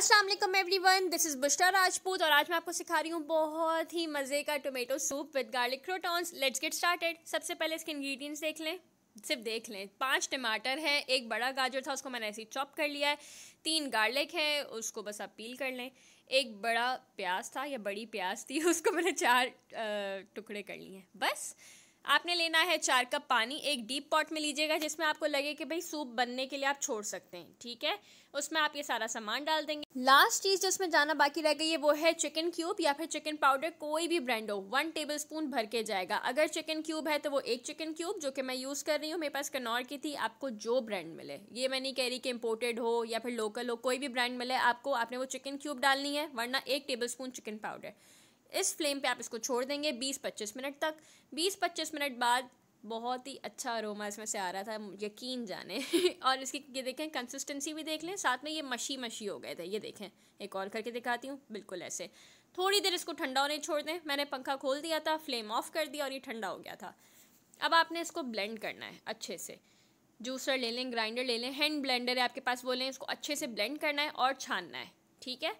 अस्सलाम everyone this is Bushra Rajput और आज मैं आपको सिखा रही हूँ बहुत ही मज़े का tomato soup with garlic croutons let's get started सबसे पहले इसके इंग्रेडिएंट्स देख लें सिर्फ देख लें पांच टमाटर हैं एक बड़ा गाजर था उसको मैंने ऐसे ही चॉप कर लिया है तीन गार्लिक है उसको बस आप पील कर लें एक बड़ा प्याज था या बड़ी प्याज थी उसको मैंने चार टुकड़े कर लिए हैं बस आपने लेना है चार कप पानी एक डीप पॉट में लीजिएगा जिसमें आपको लगे कि भाई सूप बनने के लिए आप छोड़ सकते हैं ठीक है उसमें आप ये सारा सामान डाल देंगे लास्ट चीज़ जिसमें जाना बाकी रह गई है वो है चिकन क्यूब या फिर चिकन पाउडर कोई भी ब्रांड हो वन टेबल स्पून भर के जाएगा अगर चिकन क्यूब है तो वो एक चिकन क्यूब जो कि मैं यूज़ कर रही हूँ मेरे पास कनौर की थी आपको जो ब्रांड मिले ये मैं नहीं कह रही कि इम्पोर्टेड हो या फिर लोकल हो कोई भी ब्रांड मिले आपको आपने वो चिकन क्यूब डालनी है वरना एक टेबल स्पून चिकन पाउडर इस फ्लेम पे आप इसको छोड़ देंगे 20-25 मिनट तक 20-25 मिनट बाद बहुत ही अच्छा अरोमा इसमें से आ रहा था यकीन जाने और इसकी ये देखें कंसिस्टेंसी भी देख लें साथ में ये मशी मशी हो गए थे ये देखें एक और करके दिखाती हूँ बिल्कुल ऐसे थोड़ी देर इसको ठंडा होने छोड़ दें मैंने पंखा खोल दिया था फ्लेम ऑफ कर दिया और ये ठंडा हो गया था अब आपने इसको ब्लेंड करना है अच्छे से जूसर ले लें ग्राइंडर ले लें हैंड ब्लेंडर है आपके पास वो लें इसको अच्छे से ब्लेंड करना है और छानना है ठीक है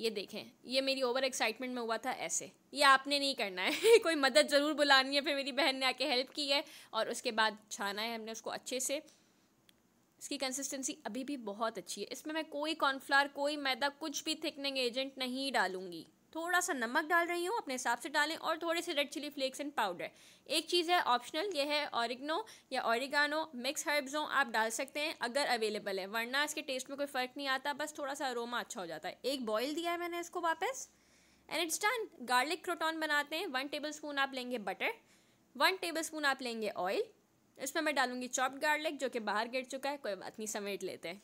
ये देखें ये मेरी ओवर एक्साइटमेंट में हुआ था ऐसे ये आपने नहीं करना है कोई मदद ज़रूर बुलानी है फिर मेरी बहन ने आके हेल्प की है और उसके बाद छाना है हमने उसको अच्छे से इसकी कंसिस्टेंसी अभी भी बहुत अच्छी है इसमें मैं कोई कॉर्नफ्लावर कोई मैदा कुछ भी थिकनिंग एजेंट नहीं डालूँगी थोड़ा सा नमक डाल रही हूँ अपने हिसाब से डालें और थोड़े से red chilli flakes and powder एक चीज़ है ऑप्शनल ये है ऑरिगनो या ऑरिगानो मिक्स हो आप डाल सकते हैं अगर अवेलेबल है वरना इसके टेस्ट में कोई फ़र्क नहीं आता बस थोड़ा सा अरोमा अच्छा हो जाता है एक बॉयल दिया है मैंने इसको वापस and it's done garlic crouton बनाते हैं वन टेबल स्पून आप लेंगे बटर वन टेबल स्पून आप लेंगे ऑयल इसमें मैं डालूंगी चॉप्ड गार्लिक जो कि बाहर गिर चुका है कोई बात नहीं समेट लेते हैं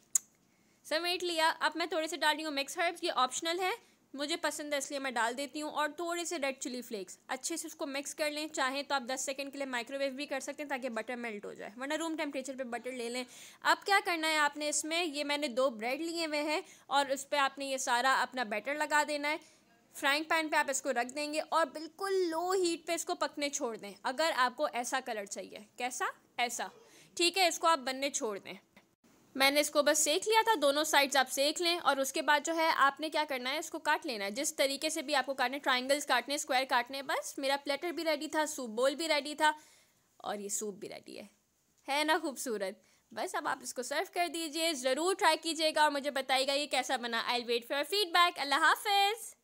समेट लिया अब मैं थोड़े से डाल रही हूँ मिक्स हर्ब्स ये ऑप्शनल है मुझे पसंद है इसलिए मैं डाल देती हूँ और थोड़े से रेड चिली फ्लेक्स अच्छे से उसको मिक्स कर लें चाहें तो आप 10 सेकंड के लिए माइक्रोवेव भी कर सकते हैं ताकि बटर मेल्ट हो जाए वरना रूम टेम्परेचर पे बटर ले लें अब क्या करना है आपने इसमें ये मैंने दो ब्रेड लिए हुए हैं और उस पर आपने ये सारा अपना बैटर लगा देना है फ्राइंग पैन पे आप इसको रख देंगे और बिल्कुल लो हीट पे इसको पकने छोड़ दें अगर आपको ऐसा कलर चाहिए कैसा ऐसा ठीक है इसको आप बनने छोड़ दें मैंने इसको बस सेक लिया था दोनों साइड्स आप सेक लें और उसके बाद जो है आपने क्या करना है इसको काट लेना है जिस तरीके से भी आपको काटने ट्राइंगल्स काटने स्क्वायर काटने बस मेरा प्लेटर भी रेडी था सूप बोल भी रेडी था और ये सूप भी रेडी है है ना खूबसूरत बस अब आप इसको सर्व कर दीजिए ज़रूर ट्राई कीजिएगा और मुझे बताइएगा ये कैसा बना आई वेट फॉर फीडबैक अल्लाह हाफिज़